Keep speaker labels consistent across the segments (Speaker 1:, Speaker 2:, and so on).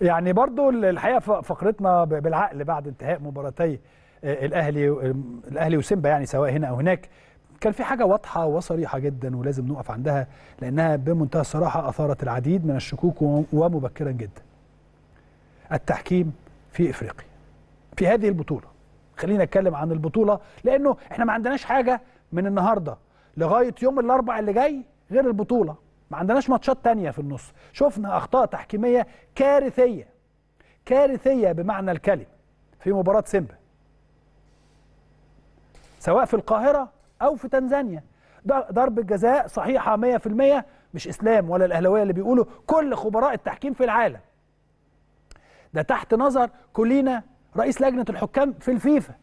Speaker 1: يعني برضو الحقيقه فقرتنا بالعقل بعد انتهاء مباراتي آه، الاهلي الاهلي وسيمبا يعني سواء هنا او هناك كان في حاجه واضحه وصريحه جدا ولازم نقف عندها لانها بمنتهى الصراحه اثارت العديد من الشكوك ومبكرا جدا. التحكيم في افريقيا. في هذه البطوله. خلينا نتكلم عن البطوله لانه احنا ما عندناش حاجه من النهارده لغايه يوم الاربعاء اللي جاي غير البطوله ما عندناش ماتشات تانية في النص شفنا أخطاء تحكيمية كارثية كارثية بمعنى الكلمة في مباراة سيمبا سواء في القاهرة أو في تنزانيا ضربة جزاء صحيحة 100% مش إسلام ولا الأهلاوية اللي بيقولوا كل خبراء التحكيم في العالم ده تحت نظر كولينا رئيس لجنة الحكام في الفيفا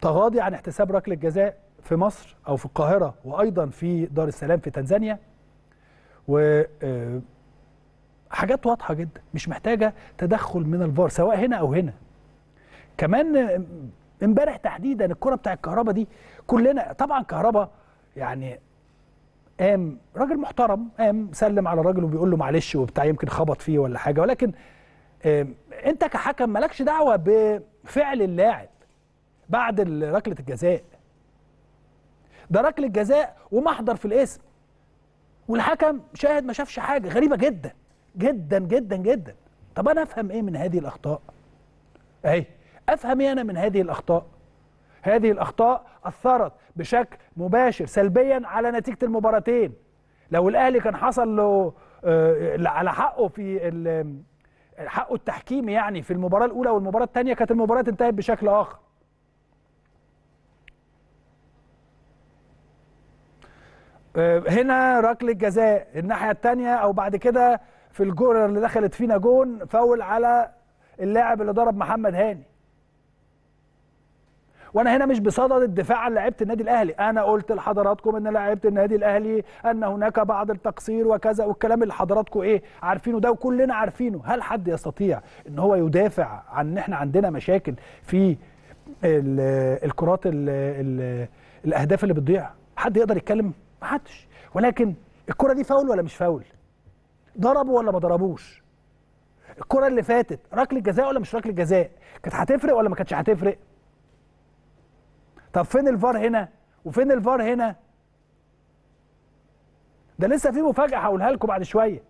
Speaker 1: تغاضي عن احتساب ركلة جزاء في مصر أو في القاهرة وأيضا في دار السلام في تنزانيا و آه، حاجات واضحة جدا مش محتاجة تدخل من الفار سواء هنا أو هنا كمان آه، امبارح تحديدا الكرة بتاع الكهرباء دي كلنا طبعا كهرباء يعني قام راجل محترم قام سلم على الراجل وبيقول له معلش وبتاع يمكن خبط فيه ولا حاجه ولكن انت كحكم مالكش دعوه بفعل اللاعب بعد ركله الجزاء ده ركله جزاء ومحضر في الاسم والحكم شاهد ما شافش حاجه غريبه جدا جدا جدا جدا طب انا افهم ايه من هذه الاخطاء اهي افهم ايه انا من هذه الاخطاء هذه الاخطاء اثرت بشكل مباشر سلبيا على نتيجه المباراتين لو الاهلي كان حصل له آه، على حقه في حقه التحكيمي يعني في المباراه الاولى والمباراه الثانيه كانت المباراه انتهت بشكل اخر آه، هنا ركله جزاء الناحيه الثانيه او بعد كده في الجول اللي دخلت فينا جون فاول على اللاعب اللي ضرب محمد هاني وانا هنا مش بصدد الدفاع عن لعيبه النادي الاهلي انا قلت لحضراتكم ان لعيبه النادي الاهلي ان هناك بعض التقصير وكذا والكلام اللي حضراتكم ايه عارفينه ده وكلنا عارفينه هل حد يستطيع ان هو يدافع عن ان احنا عندنا مشاكل في الكرات الاهداف اللي بتضيع حد يقدر يتكلم ما حدش ولكن الكرة دي فاول ولا مش فاول ضربوا ولا ما ضربوش الكرة اللي فاتت ركله جزاء ولا مش ركله جزاء كانت هتفرق ولا ما كانتش هتفرق طب فين الفار هنا وفين الفار هنا ده لسه في مفاجاه هقولها لكم بعد شويه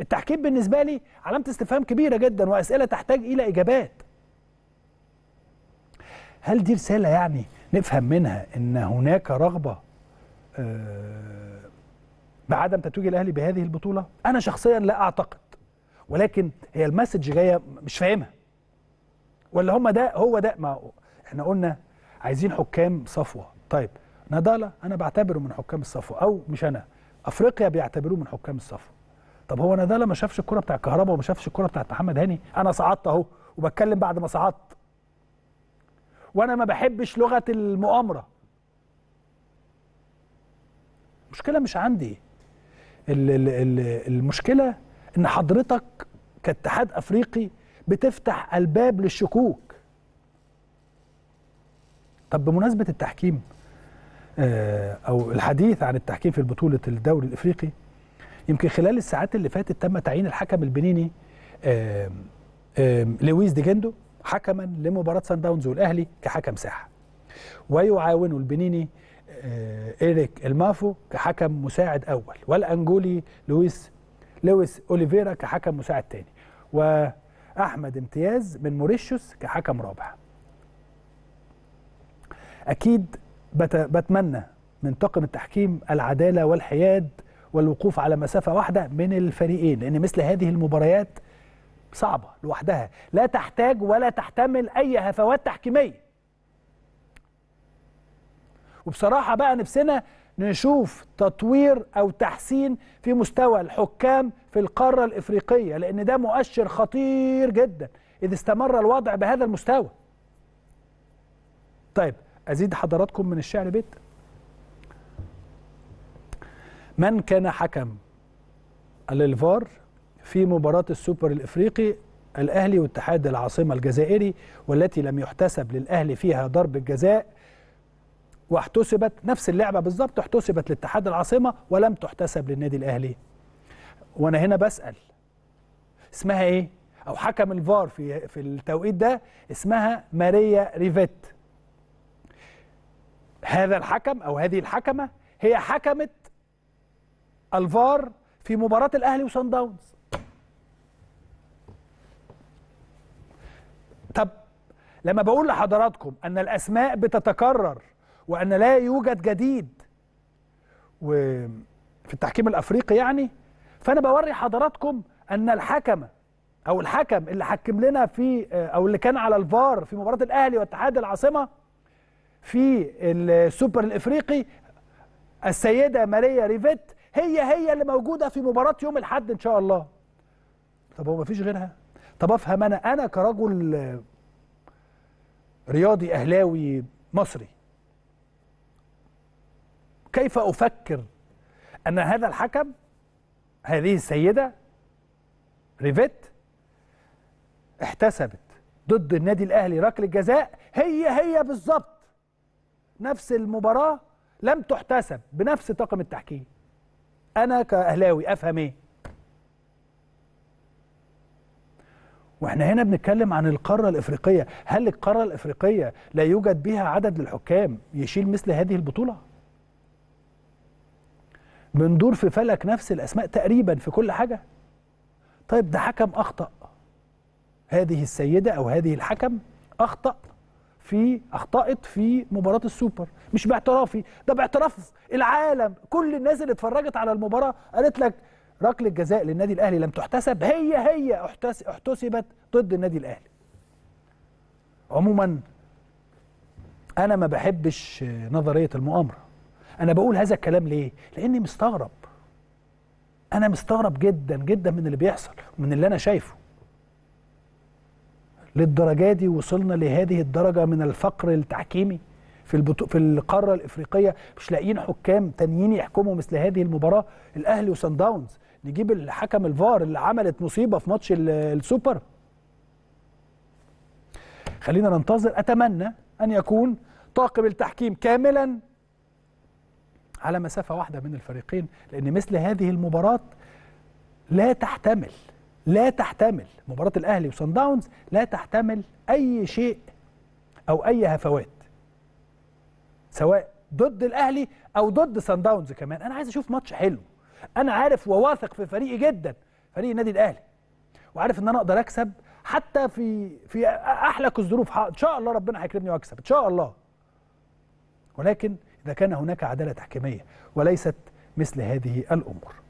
Speaker 1: التحكيم بالنسبه لي علامه استفهام كبيره جدا واسئله تحتاج الى اجابات هل دي رساله يعني نفهم منها ان هناك رغبه آه، بعدم تتويج الاهلي بهذه البطوله انا شخصيا لا اعتقد ولكن هي المسج جايه مش فاهمها ولا هم ده هو ده ما احنا قلنا عايزين حكام صفوه طيب نضاله انا بعتبره من حكام الصفوه او مش انا افريقيا بيعتبروه من حكام الصفوه طب هو نضاله ما شافش الكره بتاع كهربا وما شافش الكره بتاعت محمد هاني انا صعدت اهو وبتكلم بعد ما صعدت وانا ما بحبش لغه المؤامره المشكله مش عندي المشكله ان حضرتك كاتحاد افريقي بتفتح الباب للشكوك طب بمناسبه التحكيم آه، او الحديث عن التحكيم في بطوله الدوري الافريقي يمكن خلال الساعات اللي فاتت تم تعيين الحكم البنيني لويس دي جندو حكما لمباراه سان داونز والاهلي كحكم ساحه ويعاونه البنيني آه، إيريك المافو كحكم مساعد أول والأنجولي لويس لويس أوليفيرا كحكم مساعد تاني وأحمد امتياز من موريشيوس كحكم رابع أكيد بت... بتمنى من طاقم التحكيم العدالة والحياد والوقوف على مسافة واحدة من الفريقين لأن مثل هذه المباريات صعبة لوحدها لا تحتاج ولا تحتمل أي هفوات تحكيمية وبصراحة بقى نفسنا نشوف تطوير أو تحسين في مستوى الحكام في القارة الإفريقية لأن ده مؤشر خطير جدا إذ استمر الوضع بهذا المستوى طيب أزيد حضراتكم من الشعر بيت من كان حكم الفار في مباراة السوبر الإفريقي الأهلي واتحاد العاصمة الجزائري والتي لم يحتسب للأهلي فيها ضرب الجزاء واحتسبت نفس اللعبة بالظبط احتسبت لاتحاد العاصمة ولم تحتسب للنادي الأهلي وأنا هنا بسأل اسمها إيه؟ أو حكم الفار في في التوقيت ده اسمها ماريا ريفيت هذا الحكم أو هذه الحكمة هي حكمت الفار في مباراة الأهلي وصن داونز طب لما بقول لحضراتكم أن الأسماء بتتكرر وأن لا يوجد جديد وفي التحكيم الأفريقي يعني فأنا بوري حضراتكم أن الحكم أو الحكم اللي حكم لنا في آه، أو اللي كان على الفار في مباراة الأهلي واتحاد العاصمة في السوبر الإفريقي السيدة ماريا ريفيت هي هي اللي موجودة في مباراة يوم الاحد إن شاء الله طب هو مفيش غيرها طب افهم انا انا كرجل آه، رياضي اهلاوي مصري كيف أفكر أن هذا الحكم هذه السيدة ريفيت احتسبت ضد النادي الأهلي ركلة جزاء هي هي بالظبط نفس المباراة لم تحتسب بنفس طاقم التحكيم أنا كأهلاوي أفهم إيه واحنا هنا بنتكلم عن القاره الافريقيه هل القاره الافريقيه لا يوجد بها عدد للحكام يشيل مثل هذه البطوله بندور في فلك نفس الأسماء تقريبا في كل حاجة طيب ده حكم أخطأ هذه السيدة أو هذه الحكم أخطأ في أخطأت في مباراة السوبر مش باعترافي ده باعتراف العالم كل الناس اللي اتفرجت على المباراة قالت لك ركلة جزاء للنادي الأهلي لم تحتسب هي هي احتسبت ضد النادي الأهلي عموما أنا ما بحبش نظرية المؤامرة انا بقول هذا الكلام ليه لاني مستغرب انا مستغرب جدا جدا من اللي بيحصل ومن اللي انا شايفه للدرجات دي وصلنا لهذه الدرجه من الفقر التحكيمي في البطو... في القاره الافريقيه مش لاقيين حكام تانيين يحكموا مثل هذه المباراه الاهلي وسان داونز نجيب الحكم الفار اللي عملت مصيبه في ماتش السوبر خلينا ننتظر اتمنى ان يكون طاقم التحكيم كاملا على مسافة واحدة من الفريقين لأن مثل هذه المباراة لا تحتمل لا تحتمل مباراة الأهلي وصن داونز لا تحتمل أي شيء أو أي هفوات سواء ضد الأهلي أو ضد صن داونز كمان أنا عايز أشوف ماتش حلو أنا عارف وواثق في فريقي جدا فريق النادي الأهلي وعارف إن أنا أقدر أكسب حتى في في أحلك الظروف إن شاء الله ربنا هيكرمني وأكسب إن شاء الله ولكن إذا كان هناك عدالة تحكيمية وليست مثل هذه الأمور